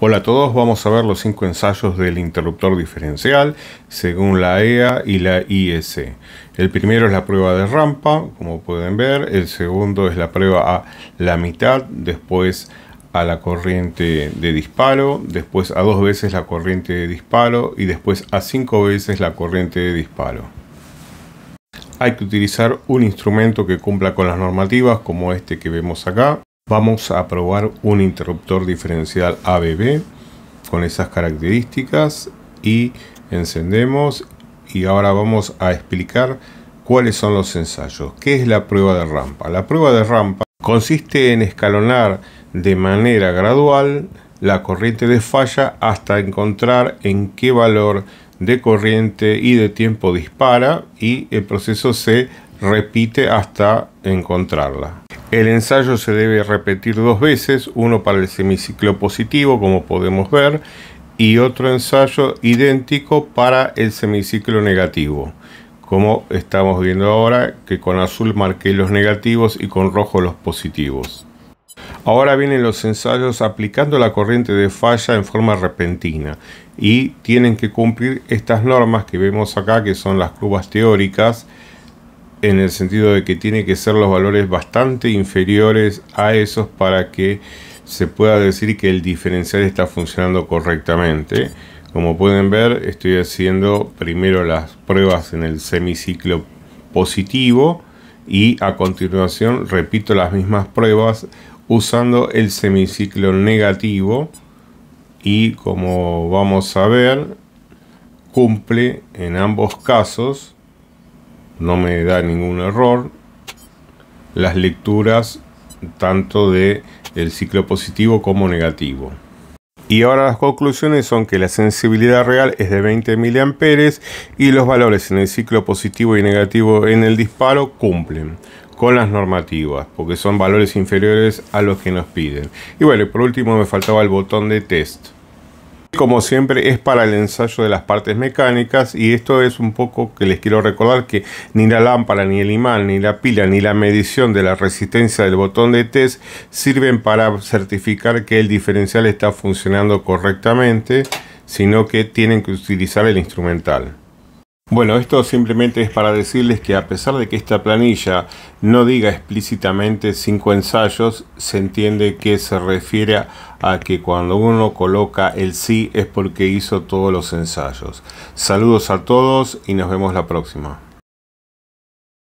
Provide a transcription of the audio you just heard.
Hola a todos, vamos a ver los cinco ensayos del interruptor diferencial según la EA y la IS. El primero es la prueba de rampa, como pueden ver, el segundo es la prueba a la mitad, después a la corriente de disparo, después a dos veces la corriente de disparo y después a cinco veces la corriente de disparo. Hay que utilizar un instrumento que cumpla con las normativas como este que vemos acá. Vamos a probar un interruptor diferencial ABB con esas características y encendemos y ahora vamos a explicar cuáles son los ensayos. ¿Qué es la prueba de rampa? La prueba de rampa consiste en escalonar de manera gradual la corriente de falla hasta encontrar en qué valor de corriente y de tiempo dispara y el proceso se repite hasta encontrarla. El ensayo se debe repetir dos veces, uno para el semiciclo positivo, como podemos ver, y otro ensayo idéntico para el semiciclo negativo. Como estamos viendo ahora, que con azul marqué los negativos y con rojo los positivos. Ahora vienen los ensayos aplicando la corriente de falla en forma repentina y tienen que cumplir estas normas que vemos acá, que son las curvas teóricas, en el sentido de que tiene que ser los valores bastante inferiores a esos para que se pueda decir que el diferencial está funcionando correctamente. Como pueden ver, estoy haciendo primero las pruebas en el semiciclo positivo y a continuación repito las mismas pruebas usando el semiciclo negativo y como vamos a ver, cumple en ambos casos no me da ningún error. Las lecturas tanto de el ciclo positivo como negativo. Y ahora las conclusiones son que la sensibilidad real es de 20 mA y los valores en el ciclo positivo y negativo en el disparo cumplen con las normativas, porque son valores inferiores a los que nos piden. Y bueno, por último me faltaba el botón de test como siempre, es para el ensayo de las partes mecánicas y esto es un poco que les quiero recordar que ni la lámpara, ni el imán, ni la pila, ni la medición de la resistencia del botón de test sirven para certificar que el diferencial está funcionando correctamente, sino que tienen que utilizar el instrumental. Bueno, esto simplemente es para decirles que a pesar de que esta planilla no diga explícitamente cinco ensayos, se entiende que se refiere a que cuando uno coloca el sí es porque hizo todos los ensayos. Saludos a todos y nos vemos la próxima.